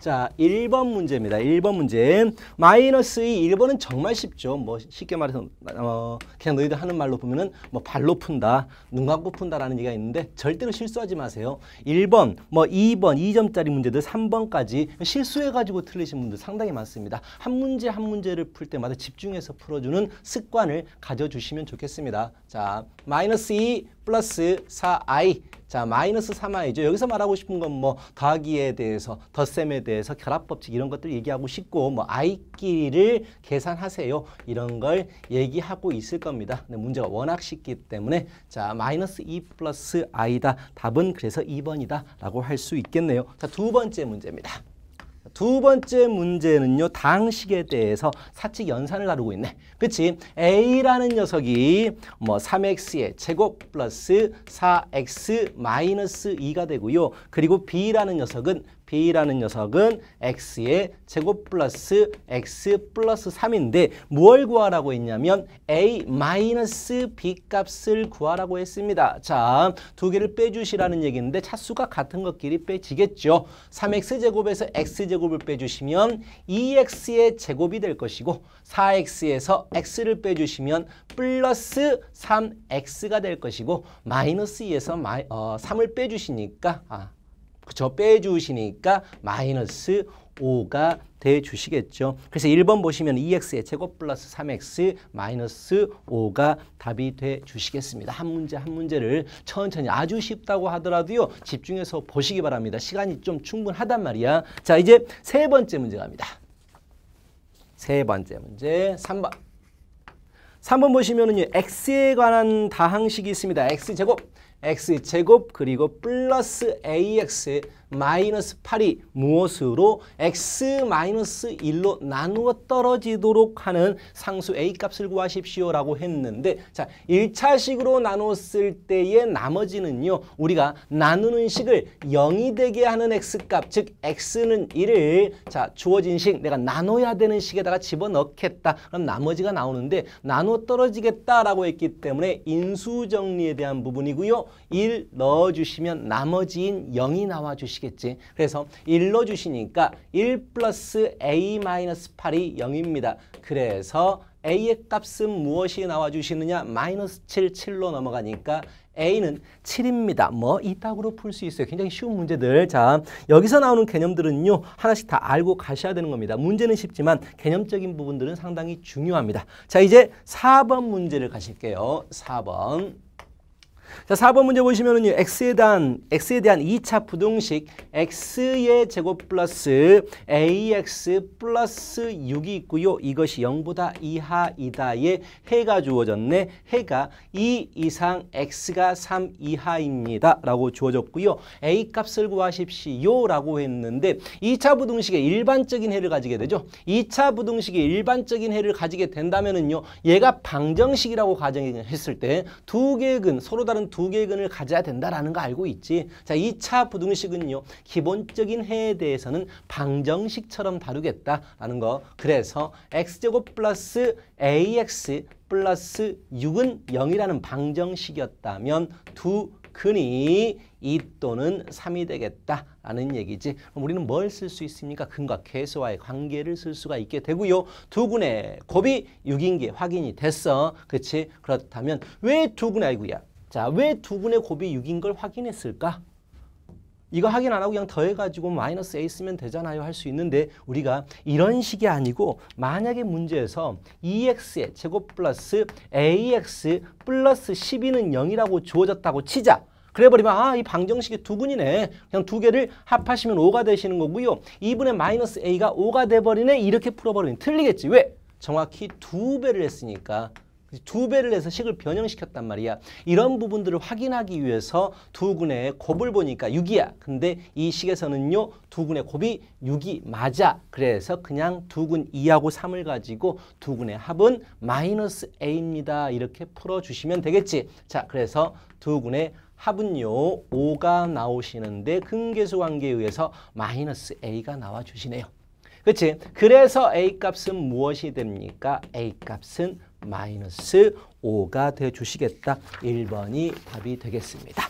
자, 1번 문제입니다. 1번 문제. 마이너스 2, 1번은 정말 쉽죠. 뭐 쉽게 말해서 어, 그냥 너희들 하는 말로 보면은 뭐 발로 푼다, 눈 감고 푼다라는 얘기가 있는데 절대로 실수하지 마세요. 1번, 뭐 2번, 2점짜리 문제들 3번까지 실수해가지고 틀리신 분들 상당히 많습니다. 한 문제 한 문제를 풀 때마다 집중해서 풀어주는 습관을 가져주시면 좋겠습니다. 자, 마이너스 2 플러스 4i. 자, 마이너스 3i죠. 여기서 말하고 싶은 건 뭐 더하기에 대해서, 덧셈에 대해서, 결합법칙 이런 것들 얘기하고 싶고 뭐 i끼리를 계산하세요. 이런 걸 얘기하고 있을 겁니다. 근데 문제가 워낙 쉽기 때문에 자, 마이너스 2 플러스 i다. 답은 그래서 2번이다 라고 할 수 있겠네요. 자, 두 번째 문제입니다. 두 번째 문제는요. 당식에 대해서 사칙 연산을 다루고 있네. 그치? A라는 녀석이 뭐 3x의 제곱 플러스 4x 마이너스 2가 되고요. 그리고 B라는 녀석은 B라는 녀석은 X의 제곱 플러스 X 플러스 3인데 뭘 구하라고 했냐면 A 마이너스 B 값을 구하라고 했습니다. 자, 두 개를 빼주시라는 얘기인데 차수가 같은 것끼리 빼지겠죠. 3X제곱에서 X제곱을 빼주시면 2X의 제곱이 될 것이고 4X에서 X를 빼주시면 플러스 3X가 될 것이고 마이너스 2에서 마이, 어, 3을 빼주시니까 아, 그쵸? 빼주시니까 마이너스 5가 돼주시겠죠. 그래서 1번 보시면 2x의 제곱 플러스 3x 마이너스 5가 답이 돼주시겠습니다. 한 문제 한 문제를 천천히 아주 쉽다고 하더라도요. 집중해서 보시기 바랍니다. 시간이 좀 충분하단 말이야. 자 이제 세 번째 문제 갑니다. 세 번째 문제 3번. 3번 보시면은요. x에 관한 다항식이 있습니다. x제곱 x제곱 그리고 플러스 ax 마이너스 8이 무엇으로 x 마이너스 1로 나누어 떨어지도록 하는 상수 a 값을 구하십시오 라고 했는데 자 1차식으로 나눴을 때의 나머지는요 우리가 나누는 식을 0이 되게 하는 x값 즉 x는 1을 자 주어진 식 내가 나눠야 되는 식에다가 집어넣겠다 그럼 나머지가 나오는데 나눠 떨어지겠다라고 했기 때문에 인수정리에 대한 부분이고요 그1 넣어주시면 나머지인 0이 나와주시겠지. 그래서 1 넣어주시니까 1 플러스 a 마이너스 8이 0입니다. 그래서 a의 값은 무엇이 나와주시느냐? 마이너스 7, 7로 넘어가니까 A는 7입니다. 뭐 이따구로 풀 수 있어요. 굉장히 쉬운 문제들. 자, 여기서 나오는 개념들은요. 하나씩 다 알고 가셔야 되는 겁니다. 문제는 쉽지만 개념적인 부분들은 상당히 중요합니다. 자, 이제 4번 문제를 가실게요. 4번. 자, 4번 문제 보시면은 요 x에 대한 x에 대한 2차 부등식 x의 제곱 플러스 ax 플러스 6이 있고요. 이것이 0보다 이하이다에 해가 주어졌네. 해가 2 이상 x가 3 이하입니다라고 주어졌고요. a 값을 구하십시오라고 했는데 2차 부등식의 일반적인 해를 가지게 되죠. 2차 부등식의 일반적인 해를 가지게 된다면은요. 얘가 방정식이라고 가정했을 때 두 개의 근 서로 다른 다른 두 개의 근을 가져야 된다라는 거 알고 있지. 자, 2차 부등식은요. 기본적인 해에 대해서는 방정식처럼 다루겠다라는 거. 그래서 x제곱 플러스 ax 플러스 6은 0이라는 방정식이었다면 두 근이 2 또는 3이 되겠다라는 얘기지. 그럼 우리는 뭘 쓸 수 있습니까? 근과 개수와의 관계를 쓸 수가 있게 되고요. 두근의 곱이 6인 게 확인이 됐어. 그렇지? 그렇다면 왜 두 근, 아이구야? 자, 왜 두 분의 곱이 6인 걸 확인했을까? 이거 확인 안 하고 그냥 더해가지고 마이너스 A 쓰면 되잖아요 할 수 있는데 우리가 이런 식이 아니고 만약에 문제에서 e x 의 제곱 플러스 AX 플러스 12는 0이라고 주어졌다고 치자. 그래버리면 아 이 방정식이 두분이네 그냥 두 개를 합하시면 5가 되시는 거고요. 2분의 마이너스 A가 5가 돼버리네 이렇게 풀어버리면 틀리겠지. 왜? 정확히 두 배를 했으니까 두 배를 해서 식을 변형시켰단 말이야. 이런 부분들을 확인하기 위해서 두 군의 곱을 보니까 6이야. 근데 이 식에서는요. 두 군의 곱이 6이 맞아. 그래서 그냥 두 군 2하고 3을 가지고 두 군의 합은 마이너스 A입니다. 이렇게 풀어주시면 되겠지. 자, 그래서 두 군의 합은요. 5가 나오시는데 근계수 관계에 의해서 마이너스 A가 나와주시네요. 그치 그래서 A값은 무엇이 됩니까? A값은 마이너스 5가 돼 주시겠다. 1번이 답이 되겠습니다.